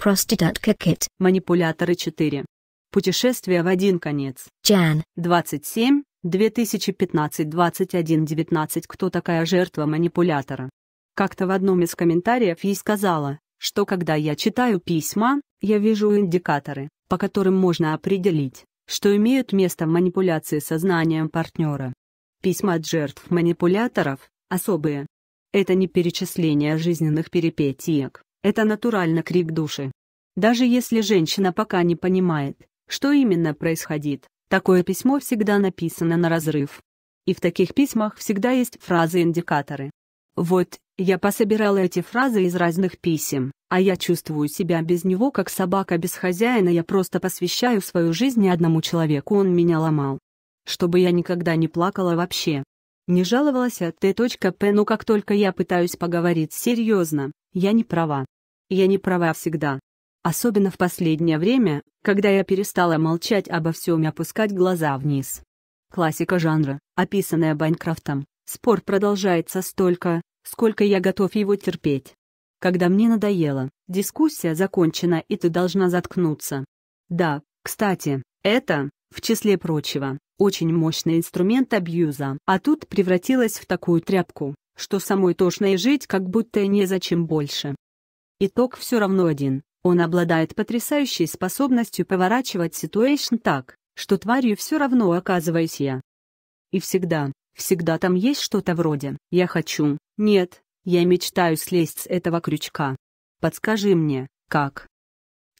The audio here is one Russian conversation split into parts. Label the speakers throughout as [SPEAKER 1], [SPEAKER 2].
[SPEAKER 1] Проститутка Кит. Манипуляторы 4. Путешествие в один конец. Чан. 27, 2015-21-19. Кто такая жертва манипулятора? Как-то в одном из комментариев ей сказала, что когда я читаю письма, я вижу индикаторы, по которым можно определить, что имеют место манипуляции сознанием партнера. Письма от жертв манипуляторов – особые. Это не перечисление жизненных перипетиек, это натурально крик души. Даже если женщина пока не понимает, что именно происходит, такое письмо всегда написано на разрыв. И в таких письмах всегда есть фразы-индикаторы. Вот, я пособирала эти фразы из разных писем, а я чувствую себя без него как собака без хозяина, я просто посвящаю свою жизнь одному человеку, он меня ломал. Чтобы я никогда не плакала вообще. Не жаловалась от Т.П, но как только я пытаюсь поговорить серьезно, я не права. Я не права всегда. Особенно в последнее время, когда я перестала молчать обо всем и опускать глаза вниз. Классика жанра, описанная Байнкрафтом, спор продолжается столько, сколько я готов его терпеть. Когда мне надоело, дискуссия закончена и ты должна заткнуться. Да, кстати, это, в числе прочего, очень мощный инструмент абьюза. А тут превратилась в такую тряпку, что самой тошно и жить как будто незачем больше. Итог все равно один. Он обладает потрясающей способностью поворачивать ситуэйшн так, что тварью все равно оказываюсь я. И всегда, всегда там есть что-то вроде «я хочу», «нет», «я мечтаю слезть с этого крючка». Подскажи мне, как?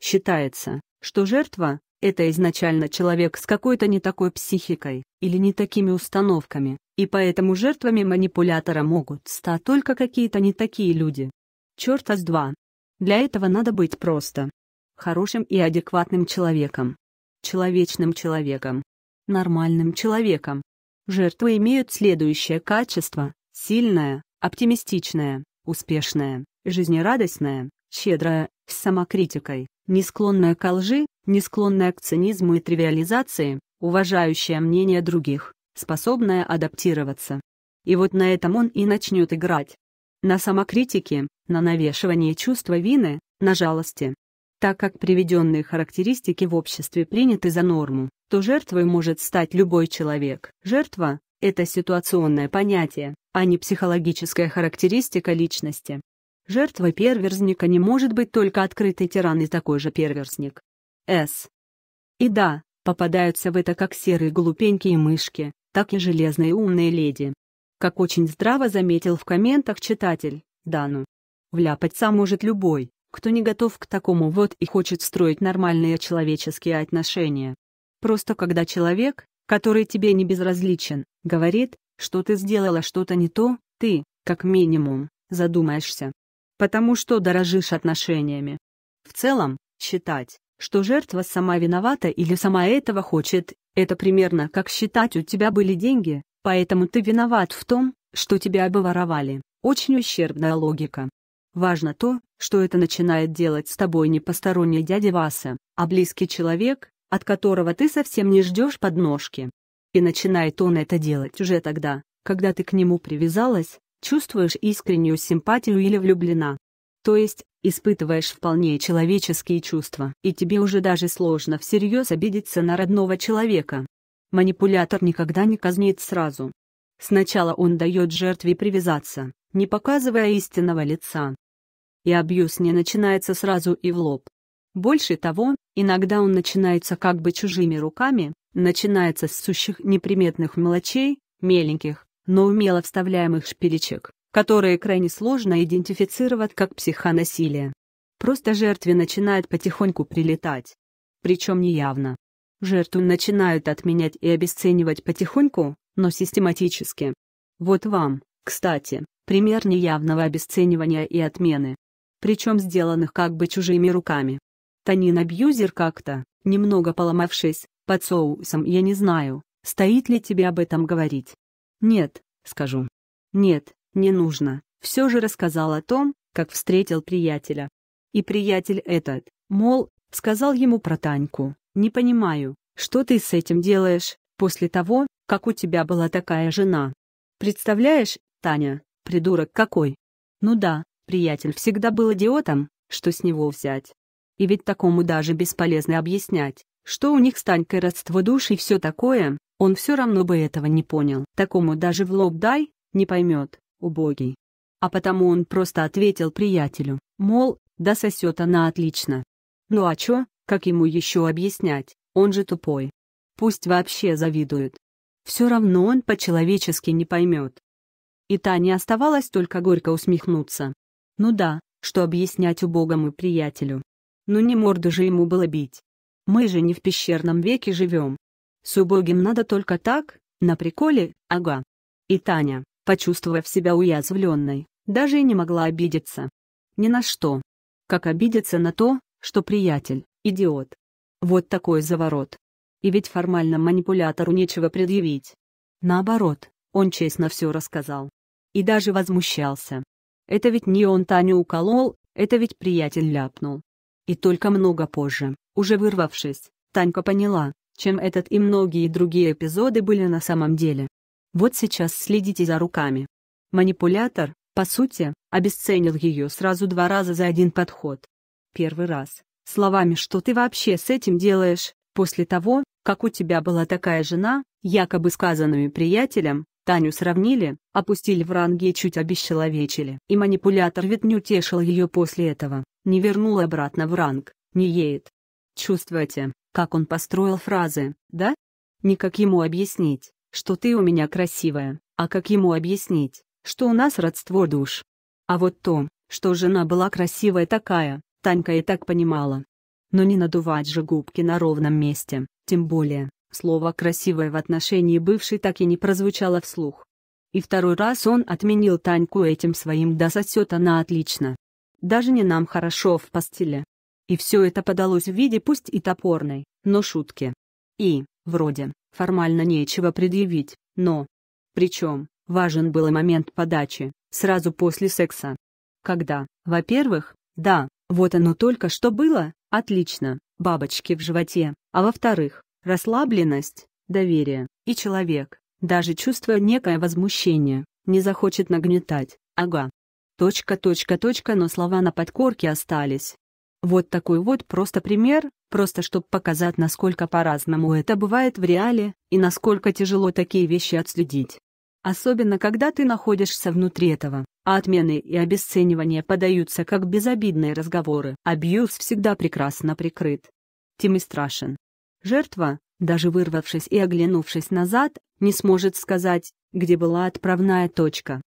[SPEAKER 1] Считается, что жертва, это изначально человек с какой-то не такой психикой или не такими установками, и поэтому жертвами манипулятора могут стать только какие-то не такие люди. Черт с два. Для этого надо быть просто хорошим и адекватным человеком, человечным человеком, нормальным человеком. Жертвы имеют следующее качество – сильное, оптимистичное, успешное, жизнерадостное, щедрое, с самокритикой, не склонная к лжи, не склонная к цинизму и тривиализации, уважающая мнение других, способная адаптироваться. И вот на этом он и начнет играть. На самокритике, на навешивании чувства вины, на жалости. Так как приведенные характеристики в обществе приняты за норму, то жертвой может стать любой человек. Жертва – это ситуационное понятие, а не психологическая характеристика личности. Жертва перверзника не может быть только открытый тиран и такой же перверзник. С. И да, попадаются в это как серые глупенькие мышки, так и железные умные леди. Как очень здраво заметил в комментах читатель, Дану. Вляпаться может любой, кто не готов к такому вот и хочет строить нормальные человеческие отношения. Просто когда человек, который тебе не безразличен, говорит, что ты сделала что-то не то, ты, как минимум, задумаешься потому что дорожишь отношениями. В целом, считать, что жертва сама виновата или сама этого хочет, это примерно как считать у тебя были деньги, поэтому ты виноват в том, что тебя обворовали. Очень ущербная логика. Важно то, что это начинает делать с тобой не посторонний дядя Васа, а близкий человек, от которого ты совсем не ждешь подножки. И начинает он это делать уже тогда, когда ты к нему привязалась, чувствуешь искреннюю симпатию или влюблена. То есть, испытываешь вполне человеческие чувства, и тебе уже даже сложно всерьез обидеться на родного человека. Манипулятор никогда не казнит сразу. Сначала он дает жертве привязаться, не показывая истинного лица. И абьюз не начинается сразу и в лоб. Больше того, иногда он начинается как бы чужими руками, начинается с сущих неприметных мелочей, меленьких, но умело вставляемых шпилечек, которые крайне сложно идентифицировать как психонасилие. Просто жертве начинает потихоньку прилетать. Причем неявно. Жертву начинают отменять и обесценивать потихоньку, но систематически. Вот вам, кстати, пример неявного обесценивания и отмены. Причем сделанных как бы чужими руками. Танин абьюзер как-то, немного поломавшись, под соусом «я не знаю», стоит ли тебе об этом говорить. «Нет», — скажу. «Нет, не нужно». Все же рассказал о том, как встретил приятеля. И приятель этот, мол, сказал ему про Таньку. «Не понимаю, что ты с этим делаешь после того, как у тебя была такая жена? Представляешь, Таня, придурок какой!» «Ну да, приятель всегда был идиотом, что с него взять?» И ведь такому даже бесполезно объяснять, что у них с Танькой родство душ и все такое, он все равно бы этого не понял. Такому даже в лоб дай, не поймет, убогий. А потому он просто ответил приятелю, мол, да сосет она отлично. Ну а чё, как ему еще объяснять, он же тупой. Пусть вообще завидует. Все равно он по-человечески не поймет. И Тане оставалось только горько усмехнуться. Ну да, что объяснять убогому приятелю. Ну не морду же ему было бить. Мы же не в пещерном веке живем, с убогим надо только так, на приколе, ага. И Таня, почувствовав себя уязвленной, даже и не могла обидеться. Ни на что. Как обидеться на то, что приятель, идиот. Вот такой заворот. И ведь формально манипулятору нечего предъявить. Наоборот, он честно все рассказал. И даже возмущался. Это ведь не он Таню уколол, это ведь приятель ляпнул. И только много позже, уже вырвавшись, Танька поняла, чем этот и многие другие эпизоды были на самом деле. Вот сейчас следите за руками. Манипулятор, по сути, обесценил ее сразу два раза за один подход. Первый раз, словами «что ты вообще с этим делаешь?», после того, как у тебя была такая жена, якобы сказанными приятелям, Таню сравнили, опустили в ранге и чуть обесчеловечили. И манипулятор ведь не утешил ее после этого, не вернул обратно в ранг, не едет. Чувствуете, как он построил фразы, да? Не как ему объяснить, что ты у меня красивая, а как ему объяснить, что у нас родство душ. А вот то, что жена была красивая такая, Танька и так понимала. Но не надувать же губки на ровном месте, тем более, слово «красивое» в отношении бывшей так и не прозвучало вслух. И второй раз он отменил Таньку этим своим «да сосет она отлично». Даже не нам хорошо в постели, и все это подалось в виде пусть и топорной, но шутки. И, вроде, формально нечего предъявить, но... Причем, важен был и момент подачи, сразу после секса. Когда, во-первых, да, вот оно только что было, отлично, бабочки в животе, а во-вторых, расслабленность, доверие, и человек, даже чувствуя некое возмущение, не захочет нагнетать, ага. Точка, точка, точка, но слова на подкорке остались, вот такой вот просто пример, просто чтобы показать, насколько по-разному это бывает в реале, и насколько тяжело такие вещи отследить. Особенно, когда ты находишься внутри этого, а отмены и обесценивания подаются как безобидные разговоры. А абьюз всегда прекрасно прикрыт. Тим и страшен. Жертва, даже вырвавшись и оглянувшись назад, не сможет сказать, где была отправная точка.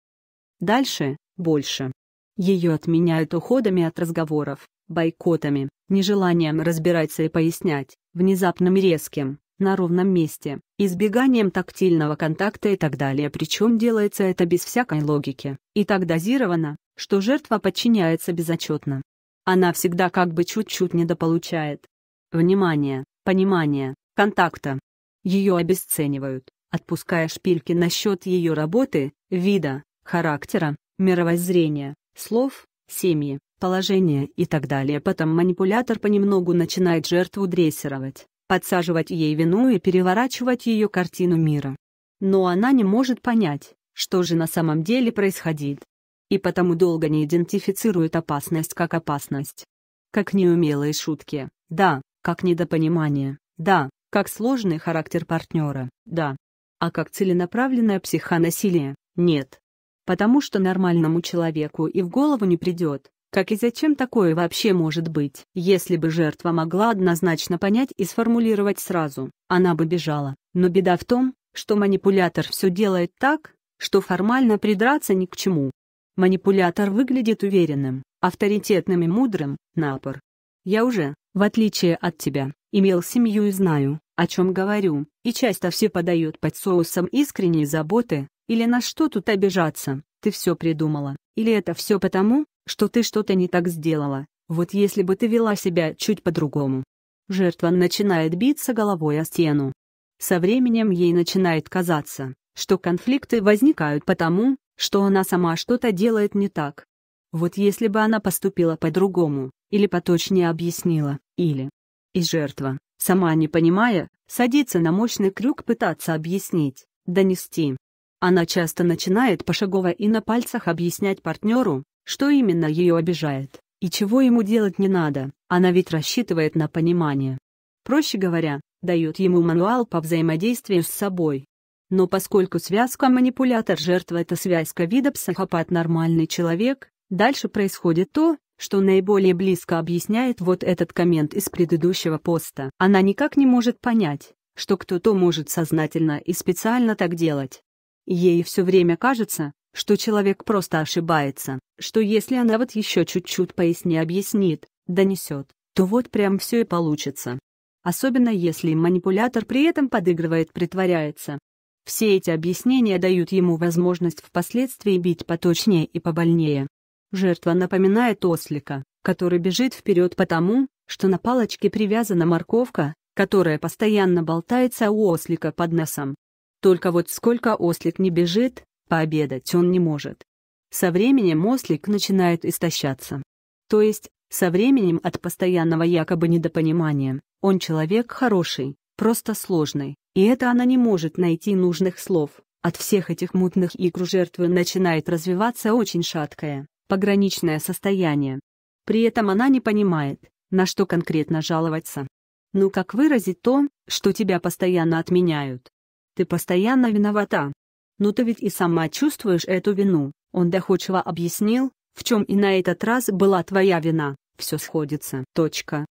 [SPEAKER 1] Дальше — больше. Ее отменяют уходами от разговоров, бойкотами, нежеланием разбираться и пояснять, внезапным резким, на ровном месте, избеганием тактильного контакта и так далее. Причем делается это без всякой логики, и так дозировано, что жертва подчиняется безотчетно. Она всегда как бы чуть-чуть недополучает. Внимание, понимание, контакта. Ее обесценивают, отпуская шпильки насчет ее работы, вида, характера, мировоззрения, слов, семьи, положения и так далее. Потом манипулятор понемногу начинает жертву дрессировать, подсаживать ей вину и переворачивать ее картину мира. Но она не может понять, что же на самом деле происходит. И потому долго не идентифицирует опасность как опасность. Как неумелые шутки, да, как недопонимание, да, как сложный характер партнера, да. А как целенаправленное психонасилие, нет потому что нормальному человеку и в голову не придет, как и зачем такое вообще может быть? Если бы жертва могла однозначно понять и сформулировать сразу, она бы бежала. Но беда в том, что манипулятор все делает так, что формально придраться ни к чему. Манипулятор выглядит уверенным, авторитетным и мудрым, напор. Я уже, в отличие от тебя, имел семью и знаю, о чем говорю, и часто все подает под соусом искренней заботы, или на что тут обижаться? Ты все придумала. Или это все потому, что ты что-то не так сделала. Вот если бы ты вела себя чуть по-другому. Жертва начинает биться головой о стену. Со временем ей начинает казаться, что конфликты возникают потому, что она сама что-то делает не так. Вот если бы она поступила по-другому, или поточнее объяснила, или... И жертва, сама не понимая, садится на мощный крюк пытаться объяснить, донести, она часто начинает пошагово и на пальцах объяснять партнеру, что именно ее обижает, и чего ему делать не надо, она ведь рассчитывает на понимание. Проще говоря, дает ему мануал по взаимодействию с собой. Но поскольку связка манипулятор-жертва – это связка вида психопат-нормальный человек, дальше происходит то, что наиболее близко объясняет вот этот коммент из предыдущего поста. Она никак не может понять, что кто-то может сознательно и специально так делать. Ей все время кажется, что человек просто ошибается, что если она вот еще чуть-чуть поясни объяснит, донесет, то вот прям все и получится. Особенно если манипулятор при этом подыгрывает, притворяется. Все эти объяснения дают ему возможность впоследствии бить поточнее и побольнее. Жертва напоминает ослика, который бежит вперед потому, что на палочке привязана морковка, которая постоянно болтается у ослика под носом. Только вот сколько ослик не бежит, пообедать он не может. Со временем ослик начинает истощаться. То есть, со временем от постоянного якобы недопонимания, он человек хороший, просто сложный, и это она не может найти нужных слов. От всех этих мутных игр у жертвы начинает развиваться очень шаткое, пограничное состояние. При этом она не понимает, на что конкретно жаловаться. Ну как выразить то, что тебя постоянно отменяют? Ты постоянно виновата. Но ну ты ведь и сама чувствуешь эту вину, он доходчиво объяснил, в чем и на этот раз была твоя вина, все сходится. Точка.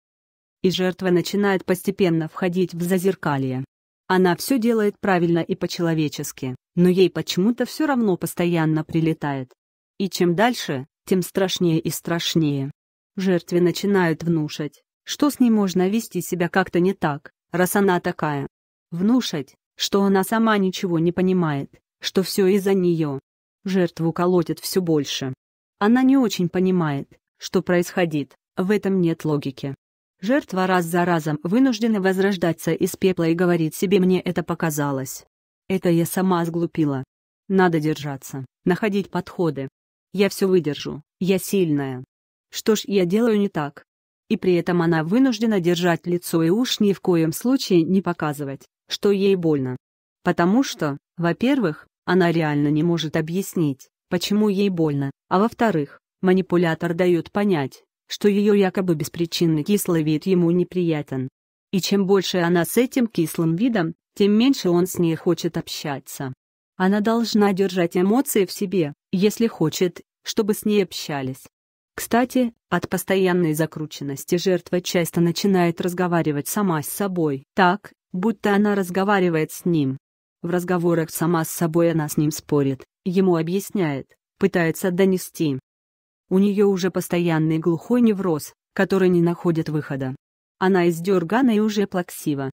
[SPEAKER 1] И жертва начинает постепенно входить в зазеркалье. Она все делает правильно и по-человечески, но ей почему-то все равно постоянно прилетает. И чем дальше, тем страшнее и страшнее. Жертве начинают внушать, что с ней можно вести себя как-то не так, раз она такая. Внушать, что она сама ничего не понимает, что все из-за нее. Жертву колотят все больше. Она не очень понимает, что происходит, в этом нет логики. Жертва раз за разом вынуждена возрождаться из пепла и говорит себе «мне это показалось». Это я сама сглупила. Надо держаться, находить подходы. Я все выдержу, я сильная. Что ж я делаю не так? И при этом она вынуждена держать лицо и уж ни в коем случае не показывать, что ей больно. Потому что, во-первых, она реально не может объяснить, почему ей больно, а во-вторых, манипулятор дает понять, что ее якобы беспричинный кислый вид ему неприятен. И чем больше она с этим кислым видом, тем меньше он с ней хочет общаться. Она должна держать эмоции в себе, если хочет, чтобы с ней общались. Кстати, от постоянной закрученности жертва часто начинает разговаривать сама с собой. Так, будто она разговаривает с ним. В разговорах сама с собой она с ним спорит, ему объясняет, пытается донести. У нее уже постоянный глухой невроз, который не находит выхода. Она издергана и уже плаксива.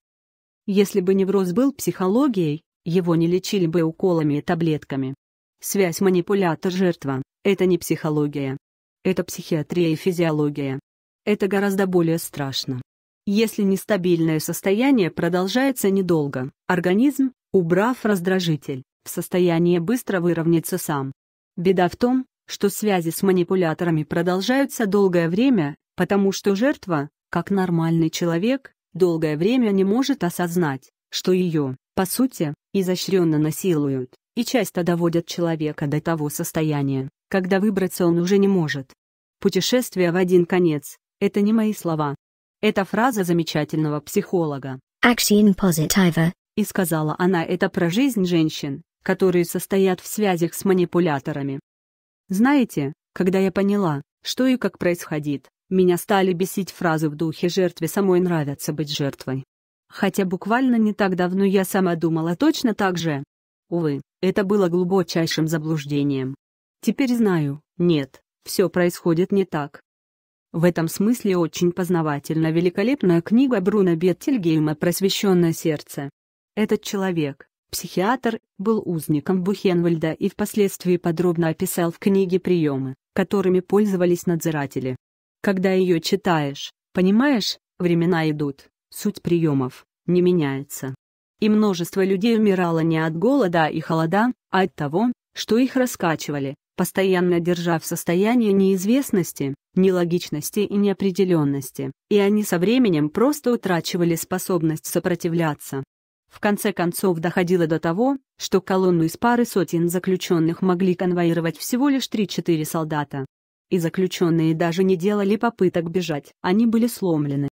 [SPEAKER 1] Если бы невроз был психологией, его не лечили бы уколами и таблетками. Связь манипулятор-жертва – это не психология. Это психиатрия и физиология. Это гораздо более страшно если нестабильное состояние продолжается недолго. Организм, убрав раздражитель, в состоянии быстро выровняться сам. Беда в том, что связи с манипуляторами продолжаются долгое время, потому что жертва, как нормальный человек, долгое время не может осознать, что ее, по сути, изощренно насилуют, и часто доводят человека до того состояния, когда выбраться он уже не может. Путешествие в один конец — это не мои слова. Это фраза замечательного психолога. Action positiva. И сказала она это про жизнь женщин, которые состоят в связях с манипуляторами. Знаете, когда я поняла, что и как происходит, меня стали бесить фразы в духе «жертве самой нравится быть жертвой». Хотя буквально не так давно я сама думала точно так же. Увы, это было глубочайшим заблуждением. Теперь знаю, нет, все происходит не так. В этом смысле очень познавательна великолепная книга Бруно Беттельгейма «Просвещенное сердце». Этот человек, психиатр, был узником Бухенвальда и впоследствии подробно описал в книге приемы, которыми пользовались надзиратели. Когда ее читаешь, понимаешь, времена идут, суть приемов не меняется. И множество людей умирало не от голода и холода, а от того, что их раскачивали, постоянно держа в состоянии неизвестности, нелогичности и неопределенности, и они со временем просто утрачивали способность сопротивляться. В конце концов доходило до того, что колонну из пары сотен заключенных могли конвоировать всего лишь 3-4 солдата. И заключенные даже не делали попыток бежать, они были сломлены,